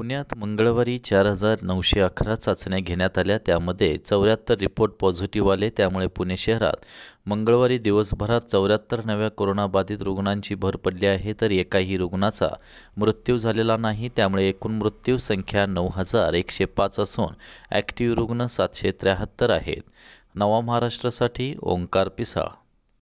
पुण्यात मंगळवारी चार हजार नऊशे अकरा चाचण्या घेण्यात आल्या त्यामध्ये चौऱ्याहत्तर रिपोर्ट पॉझिटिव्ह आले त्यामुळे पुणे शहरात मंगळवारी दिवसभरात चौऱ्याहत्तर नव्या कोरोनाबाधित रुग्णांची भर पडली आहे तर एकाही रुग्णाचा मृत्यू झालेला नाही त्यामुळे एकूण मृत्यू संख्या नऊ हजार एकशे पाच असून ॲक्टिव्ह रुग्ण सातशे त्र्याहत्तर आहेत नवा महाराष्ट्रासाठी ओंकार पिसाळ